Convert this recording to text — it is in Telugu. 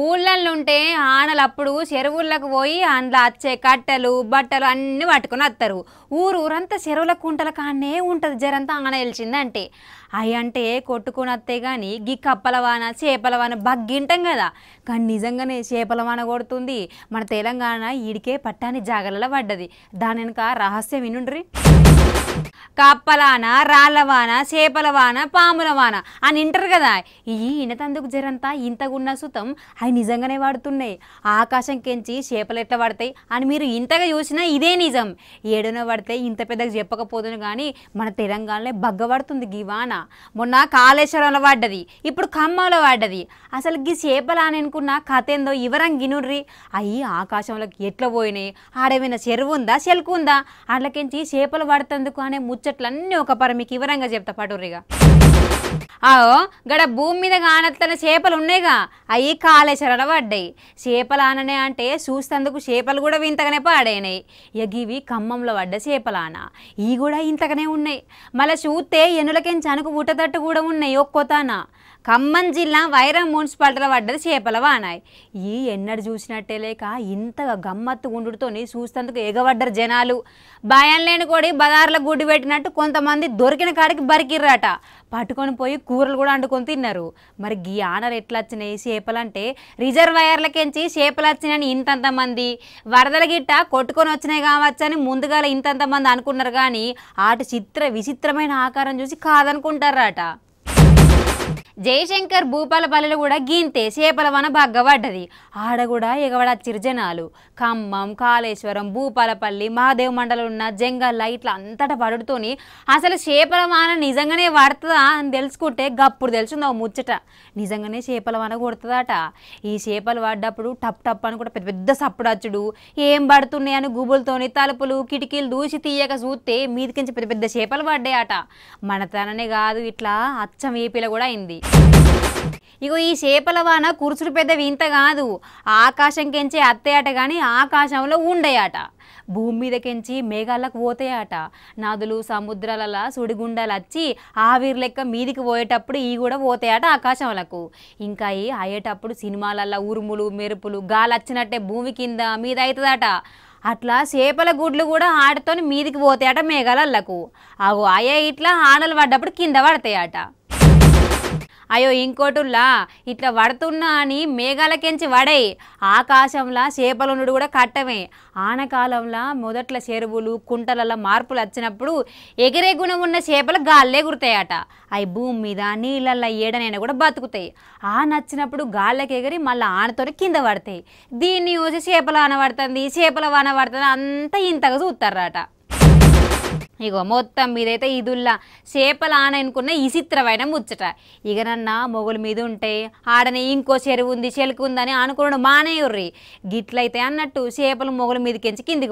ఊళ్ళల్లో ఉంటే ఆనలు అప్పుడు చెరువుళ్ళకు పోయి అందులో వచ్చే కట్టెలు బట్టలు అన్నీ పట్టుకుని వస్తారు ఊరు ఊరంతా చెరువుల కుంటల కానే ఉంటుంది జరంతా ఆన వెలిచిందంటే అవి అంటే కొట్టుకుని వస్తే కానీ గీ కప్పల వాన చేపల వాన బగ్గింటాం కదా కానీ నిజంగానే చేపల వాన కొడుతుంది మన తెలంగాణ ఇడికే పట్టాని జాగలలో పడ్డది దాని వెనుక రహస్యం వినుండ్రి కప్పలాన రాళ్ళవాన చేపల వాన పాముల వాన అని వింటారు కదా ఈ ఇనతందుకు జరంతా ఇంతకున్న సుతం అవి నిజంగానే వాడుతున్నాయి ఆకాశం కెంచి చేపలు ఎట్లా పడతాయి అని మీరు ఇంతగా చూసినా ఇదే నిజం ఏడున పడితే ఇంత పెద్దగా చెప్పకపోతును కానీ మన తెలంగాణలో బగ్గబడుతుంది గీ వాన మొన్న కాళేశ్వరంలో పడ్డది ఇప్పుడు ఖమ్మంలో పడ్డది అసలు గీ చేపలా అని అనుకున్న కథ ఏందో ఇవరం గినుర్రి అయ్యి ఆకాశంలోకి ఎట్లా పోయినాయి ఆడేమైనా చెరువు ఉందా చెలుకు ఉందా అట్లకించి చేపలు పడుతుందుకు ముచ్చట్లు ముచ్చట్లన్నీ ఒక పరమికి వివరంగా చెప్తా పటుర్రిగా ఆహో గడ భూమి మీద కానత్తన చేపలు ఉన్నాయిగా అవి కాళేశ్వరాల పడ్డాయి చేపలు ఆననే అంటే చూస్తేందుకు చేపలు కూడా వింతగానే పాడైనాయి ఎగివి ఖమ్మంలో పడ్డ చేపలాన ఇవి కూడా ఇంతగానే ఉన్నాయి మళ్ళీ చూస్తే ఎనులకెంచి అనుకు బుట్టతట్టు కూడా ఉన్నాయి ఒక్కోతానా ఖమ్మం జిల్లా వైరం మున్సిపాలిటీలో పడ్డది చేపల వానాయి ఈ ఎన్నడు చూసినట్టే లేక ఇంతగా గమ్మత్తు గుండుతోని చూస్తేందుకు ఎగబడ్డరు జనాలు భయం లేని కోడి బజార్ల గుడ్డు పెట్టినట్టు కొంతమంది దొరికిన కాడికి బరికిర్రాట పట్టుకొని పోయి కూరలు కూడా వండుకొని తిన్నారు మరి గీ ఆనర్ ఎట్లా వచ్చినాయి చేపలంటే రిజర్వాయర్లకెంచి చేపలు వచ్చినాయని ఇంతంతమంది వరదల గిట్ట కొట్టుకొని వచ్చినాయి కావచ్చని ముందుగా ఇంతంతమంది అనుకున్నారు కానీ ఆటి చిత్ర విచిత్రమైన ఆకారం చూసి కాదనుకుంటారట జయశంకర్ పల్లెలు కూడా గీంతే చేపల వన బగ్గబడ్డది ఆడ కూడా ఎగబడచ్చిరు జనాలు ఖమ్మం కాళేశ్వరం భూపాలపల్లి మహాదేవ్ మండలం ఉన్న జంగల్ ఇట్లా అంతటా పడుడుతోని అసలు చేపల వాన నిజంగానే పడుతుందా అని తెలుసుకుంటే గప్పుడు తెలుసుంది ఒక ముచ్చట నిజంగానే చేపల వాన కొడుతుందట ఈ చేపలు పడ్డప్పుడు టప్ టప్ అని కూడా పెద్ద పెద్ద సప్పుడచ్చుడు ఏం పడుతున్నాయని గుబులతోని తలుపులు కిటికీలు దూసి తీయక చూస్తే మీదికించి పెద్ద పెద్ద చేపలు పడ్డాయట మన తననే కాదు ఇట్లా అచ్చం ఏపీలో కూడా అయింది ఇగో ఈ చేపల వాన కురుచుడు పెద్ద వింత కాదు ఆకాశం కెంచి అత్తయాట కానీ ఆకాశంలో ఉండయాట భూమి మీద కెంచి మేఘాలకు పోతాయట నదులు సముద్రాలలా సుడిగుండాలు వచ్చి ఆవిరి లెక్క మీదికి పోయేటప్పుడు ఈ కూడా పోతాయట ఆకాశంలకు ఇంకా ఈ అయ్యేటప్పుడు సినిమాలలో ఉరుములు మెరుపులు గాలి వచ్చినట్టే భూమి కింద మీద అవుతుందట అట్లా చేపల గుడ్లు కూడా ఆటతోని మీదికి పోతాయట మేఘాలకు అగో అయ్యే ఇట్లా ఆనలు పడ్డప్పుడు కింద పడతాయట అయ్యో ఇంకోటిలా ఇట్లా పడుతున్నా అని మేఘాలకెంచి వడై ఆకాశంలా చేపలునుడు కూడా కట్టమే ఆనకాలంలో మొదట్ల చెరువులు కుంటలలో మార్పులు వచ్చినప్పుడు ఎగిరే గుణం ఉన్న చేపలు గాల్లే గుర్తాయట అవి భూమి మీద నీళ్ళల్లో ఏడనైనా కూడా బతుకుతాయి ఆ నచ్చినప్పుడు గాళ్ళకి ఎగిరి మళ్ళీ ఆనతో కింద పడతాయి దీన్ని చూసి చేపల ఆన పడుతుంది చేపల వాన పడుతుంది అంతా ఇంతగా చూస్తారట ఇగో మొత్తం మీదైతే ఇదుల్లా చేపలు ఆననుకున్న ఇసిత్రమైన ముచ్చట ఇక నన్న మొగుల మీద ఉంటే ఆడనే ఇంకో చెరువు ఉంది చెలుకు ఉందని అనుకున్నాడు మానేయుర్రి గిట్లయితే అన్నట్టు చేపలు మొగుల మీదకించి కిందికి